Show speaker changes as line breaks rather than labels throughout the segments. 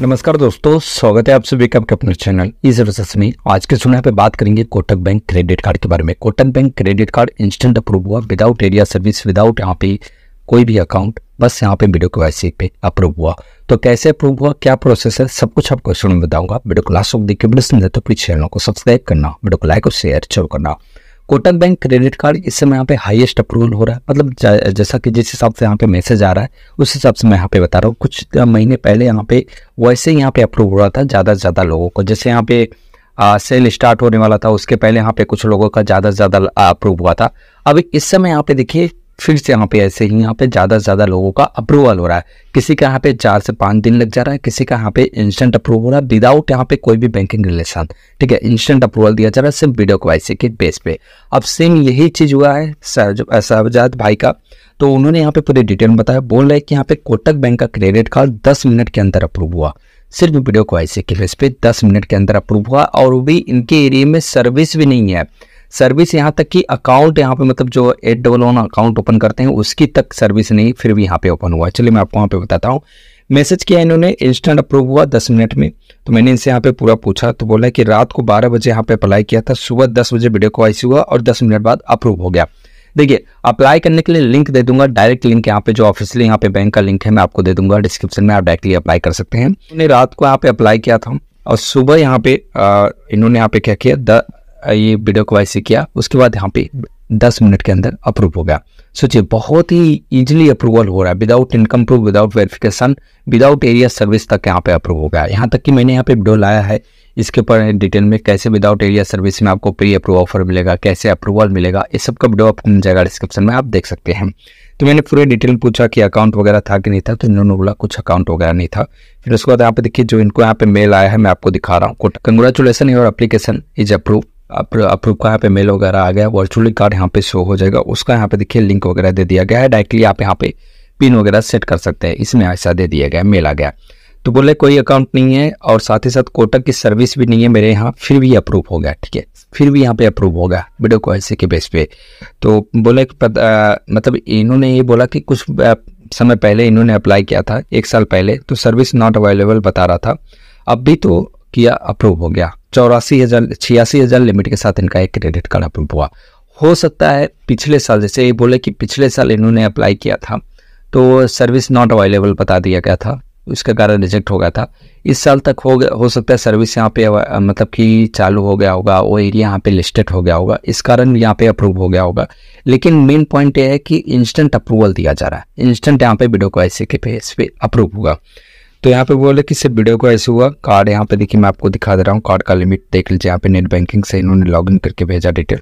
नमस्कार दोस्तों स्वागत है आप सभी का अपने चैनल इस में आज के सुनने पे बात करेंगे कोटक बैंक क्रेडिट कार्ड के बारे में Kotak bank credit card instant approve हुआ विदाउट एरिया सर्विस विदाउट यहाँ पे कोई भी अकाउंट बस यहाँ पे वीडियो के पे अप्रूव हुआ तो कैसे अप्रूव हुआ क्या प्रोसेस है सब कुछ आपको में बताऊंगा वीडियो को लास्ट देखिए तो अपने चैनल को सब्सक्राइब करना वीडियो को लाइक और शेयर जरूर करना कोटक बैंक क्रेडिट कार्ड इस समय यहाँ पे हाईएस्ट अप्रूवल हो रहा है मतलब जैसा कि जिस हिसाब से यहाँ पे मैसेज आ रहा है उस हिसाब से मैं यहाँ पे बता रहा हूँ कुछ महीने पहले यहाँ पे वैसे ही यहाँ पे अप्रूव हो रहा था ज़्यादा से ज़्यादा लोगों को जैसे यहाँ पे आ, सेल स्टार्ट होने वाला था उसके पहले यहाँ पे कुछ लोगों का ज़्यादा से ज़्यादा अप्रूव हुआ था अब इस समय यहाँ पे देखिए फिर से यहाँ पे ऐसे ही यहाँ पे ज़्यादा से ज़्यादा लोगों का अप्रूवल हो रहा है किसी का यहाँ पे चार से पाँच दिन लग जा रहा है किसी का यहाँ पे इंस्टेंट अप्रूव हो रहा है विदाउट यहाँ पे कोई भी बैंकिंग रिलेशन ठीक है इंस्टेंट अप्रूवल दिया जा रहा है सिर्फ वीडियो क्वाइसी के बेस पे अब सेम यही चीज़ हुआ है साहबजाद भाई का तो उन्होंने यहाँ पे पूरे डिटेल बताया बोल रहे कि यहाँ पे कोटक बैंक का क्रेडिट कार्ड दस मिनट के अंदर अप्रूव हुआ सिर्फ वीडियो क्वाइसी के बेस पे दस मिनट के अंदर अप्रूव हुआ और भी इनके एरिए में सर्विस भी नहीं है सर्विस यहाँ तक कि अकाउंट यहाँ पे मतलब जो eight double one account open करते हैं उसकी तक सर्विस नहीं फिर भी यहाँ पे ओपन हुआ चलिए मैं आपको वहाँ पे बताता हूँ मैसेज किया इन्होंने इंस्टेंट अप्रूव हुआ दस मिनट में तो मैंने इनसे यहाँ पे पूरा पूछा तो बोला कि रात को बारह बजे यहाँ पे अप्लाई किया था सुबह दस बजे वीडियो को आई हुआ और दस मिनट बाद अप्रूव हो गया देखिए अप्लाई करने के लिए लिंक दे दूंगा डायरेक्ट लिंक यहाँ पे जो ऑफिशियली यहाँ पे बैंक का लिंक है मैं आपको दे दूंगा डिस्क्रिप्शन में आप डायरेक्टली अप्लाई कर सकते हैं इन्होंने रात को यहाँ पे अप्लाई किया था और सुबह यहाँ पे इन्होंने यहाँ पे क्या किया ये वीडियो को वैसे किया उसके बाद यहाँ पे दस मिनट के अंदर अप्रूव हो गया सोचिए बहुत ही इजीली अप्रूवल हो रहा है without income proof without verification without area service तक यहाँ पे अप्रूव हो गया यहाँ तक कि मैंने यहाँ पे वीडियो लाया है इसके ऊपर डिटेल में कैसे विदाउट एरिया सर्विस में आपको प्री अप्रूव ऑफर मिलेगा कैसे अप्रूवल मिलेगा ये सब का वीडियो आपको मिल जाएगा डिस्क्रिप्शन में आप देख सकते हैं तो मैंने पूरे डिटेल पूछा कि अकाउंट वगैरह था कि नहीं था तो इन्होंने बोला कुछ अकाउंट वगैरह नहीं था फिर उसके बाद यहाँ पे देखिए जो इनको यहाँ पे मेल आया है मैं आपको दिखा रहा हूँ congratulation your application is approve approve का यहाँ पे मेल वगैरह आ गया वर्चुअली कार्ड यहाँ पे शो हो जाएगा उसका यहाँ पे देखिए लिंक वगैरह दे दिया गया है डायरेक्टली आप यहाँ पे पिन वगैरह सेट कर सकते हैं इसमें ऐसा दे दिया गया मेल आ गया तो बोले कोई अकाउंट नहीं है और साथ ही साथ कोटक की सर्विस भी नहीं है मेरे यहाँ फिर भी अप्रूव हो गया ठीक है फिर भी यहाँ पे अप्रूव होगा वीडियो कॉल के बेस पे तो बोले मतलब इन्होंने ये बोला कि कुछ समय पहले इन्होंने अप्लाई किया था एक साल पहले तो सर्विस नॉट अवेलेबल बता रहा था अब भी तो किया अप्रूव हो गया चौरासी हज़ार छियासी हज़ार लिमिट के साथ इनका एक क्रेडिट कार्ड अप्रूव हुआ हो सकता है पिछले साल जैसे ये बोले कि पिछले साल इन्होंने अप्लाई किया था तो सर्विस नॉट अवेलेबल बता दिया गया था उसके कारण रिजेक्ट हो गया था इस साल तक हो गया हो सकता है सर्विस यहाँ पे मतलब कि चालू हो गया होगा वो एरिया यहाँ पे लिस्टेड हो गया होगा इस कारण यहाँ पे अप्रूव हो गया होगा लेकिन मेन पॉइंट ये है कि इंस्टेंट अप्रूवल दिया जा रहा है इंस्टेंट यहाँ पे वीडियो को ऐसे के पे इस पर अप्रूव होगा तो यहाँ पे बोले कि सिर्फ वीडियो को ऐसे हुआ कार्ड यहाँ पे देखिए मैं आपको दिखा दे रहा हूँ कार्ड का लिमिट देख लीजिए यहाँ पे नेट बैंकिंग से इन्होंने लॉगिन करके भेजा डिटेल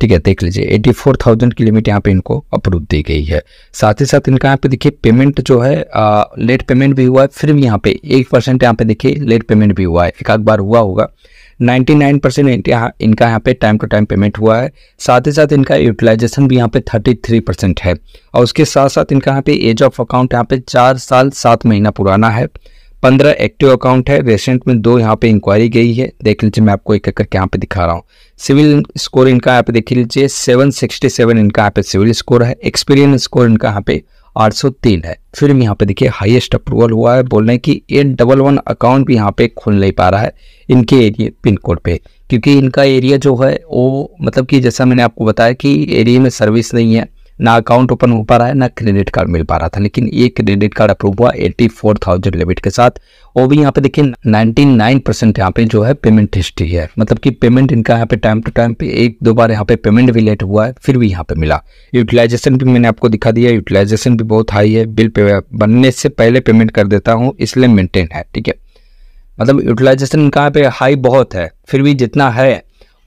ठीक है देख लीजिए एटी फोर थाउजेंड की लिमिट यहाँ पे इनको अप्रूव दी गई है साथ ही साथ इनका यहाँ पे देखिए पेमेंट जो है आ, लेट पेमेंट भी हुआ है फिर भी यहाँ पे एक परसेंट यहाँ पे देखिए लेट पेमेंट भी हुआ है एक आध बार हुआ होगा नाइन्टी नाइन परसेंट इनका यहाँ पे टाइम टू टाइम पेमेंट हुआ है साथ ही साथ इनका यूटिलाइजेशन भी यहाँ पे थर्टी थ्री परसेंट है और उसके साथ साथ इनका यहाँ पे एज ऑफ अकाउंट यहाँ पे चार साल सात महीना पुराना है पंद्रह एक्टिव अकाउंट है रेसेंट में दो यहाँ पे इंक्वायरी गई है देख लीजिए मैं आपको एक एक करके यहाँ पे दिखा रहा हूँ सिविल स्कोर इनका यहाँ पे देख लीजिए सेवन सिक्सटी सेवन इनका यहाँ पे सिविल स्कोर है एक्सपीरियंस स्कोर इनका यहाँ पे 803 है फिर यहाँ पे देखिए हाईएस्ट अप्रूवल हुआ है बोल रहे हैं कि एट डबल वन अकाउंट भी यहाँ पे खुल नहीं पा रहा है इनके एरिए पिन कोड पे क्योंकि इनका एरिया जो है वो मतलब कि जैसा मैंने आपको बताया कि एरिया में सर्विस नहीं है ना अकाउंट ओपन हो पा रहा है ना क्रेडिट कार्ड मिल पा रहा था लेकिन ये क्रेडिट कार्ड अप्रूव हुआ एटी फोर थाउजेंड लिमिट के साथ वो भी यहाँ पे देखिए नाइनटी नाइन परसेंट यहाँ पे जो है पेमेंट हिस्ट्री है मतलब कि पेमेंट इनका यहाँ पे टाइम टू टाइम पे एक दो बार यहाँ पे पेमेंट भी लेट हुआ है फिर भी यहाँ पे मिला यूटिलाइजेशन भी मैंने आपको दिखा दिया यूटिलाइजेशन भी बहुत हाई है बिल पे बनने से पहले पेमेंट कर देता हूँ इसलिए मेनटेन है ठीक है मतलब यूटिलाइजेशन कहाँ पे हाई बहुत है फिर भी जितना है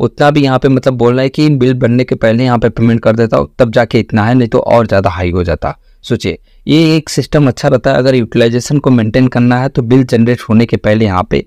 उतना भी यहाँ पे मतलब बोल रहा है कि बिल बनने के पहले यहाँ पे पेमेंट कर देता हूँ तब जाके इतना है नहीं तो और ज़्यादा हाई हो जाता सोचिए ये एक सिस्टम अच्छा रहता है अगर यूटिलाइजेशन को मेंटेन करना है तो बिल जनरेट होने के पहले यहाँ पे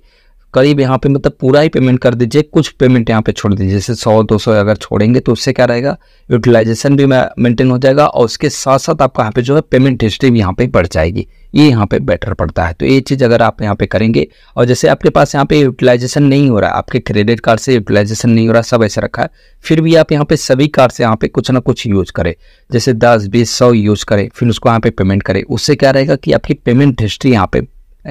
करीब यहाँ पे मतलब पूरा ही पेमेंट कर दीजिए कुछ पेमेंट यहाँ पे छोड़ दीजिए जैसे सौ दो सौ अगर छोड़ेंगे तो उससे क्या रहेगा यूटिलाइजेशन भी मेंटेन हो जाएगा और उसके साथ साथ आपका यहाँ पे जो है पेमेंट हिस्ट्री भी यहाँ पे बढ़ जाएगी ये यहाँ पे बेटर पड़ता है तो ये चीज़ अगर आप यहाँ पे करेंगे और जैसे आपके पास यहाँ पे यूटिलाइजेशन नहीं हो रहा है आपके क्रेडिट कार्ड से यूटिलाइजेशन नहीं हो रहा सब ऐसे रखा है फिर भी आप यहाँ पे सभी कार्ड से यहाँ पे कुछ ना कुछ यूज करें जैसे दस बीस सौ यूज करें फिर उसको यहाँ पे पेमेंट करें उससे क्या रहेगा कि आपकी पेमेंट हिस्ट्री यहाँ पे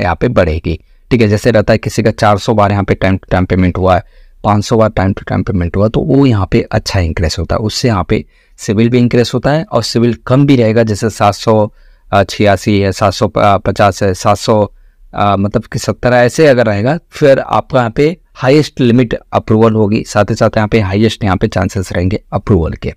यहाँ पे बढ़ेगी ठीक है जैसे रहता है किसी का 400 बार यहाँ पे टाइम टू टाइम पेमेंट हुआ है 500 बार टाइम टू टाइम पेमेंट हुआ तो वो यहाँ पे अच्छा इंक्रेस होता है उससे यहाँ पे सिविल भी इंक्रेस होता है और सिविल कम भी रहेगा जैसे सात सौ छियासी है सात सौ पचास है सात सौ मतलब कि सत्तर ऐसे अगर रहेगा फिर आपका यहाँ पे हाईएस्ट लिमिट अप्रूवल होगी साथ ही साथ यहाँ पे हाईएस्ट यहाँ पे चांसेस रहेंगे अप्रूवल के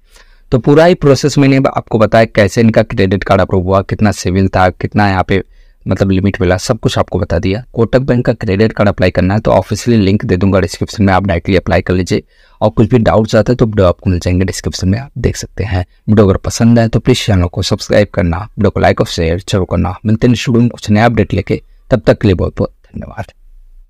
तो पूरा ही प्रोसेस मैंने आपको बताया कैसे इनका क्रेडिट कार्ड अप्रूव हुआ कितना सिविल था कितना यहाँ पे मतलब लिमिट मिला सब कुछ आपको बता दिया कोटक बैंक का क्रेडिट कार्ड अप्लाई करना है तो ऑफिशियली लिंक दे दूंगा डिस्क्रिप्शन में आप डायरेक्टली अप्लाई कर लीजिए और कुछ भी डाउट आते हैं तो वीडियो आपको मिल जाएंगे डिस्क्रिप्शन में आप देख सकते हैं वीडियो अगर पसंद आए तो प्लीज़ चैनल को सब्सक्राइब करना वीडियो को लाइक और शेयर जरूर करना मिलते हैं शुरू में कुछ नया अपडेट लेके तब तक के लिए बहुत बहुत धन्यवाद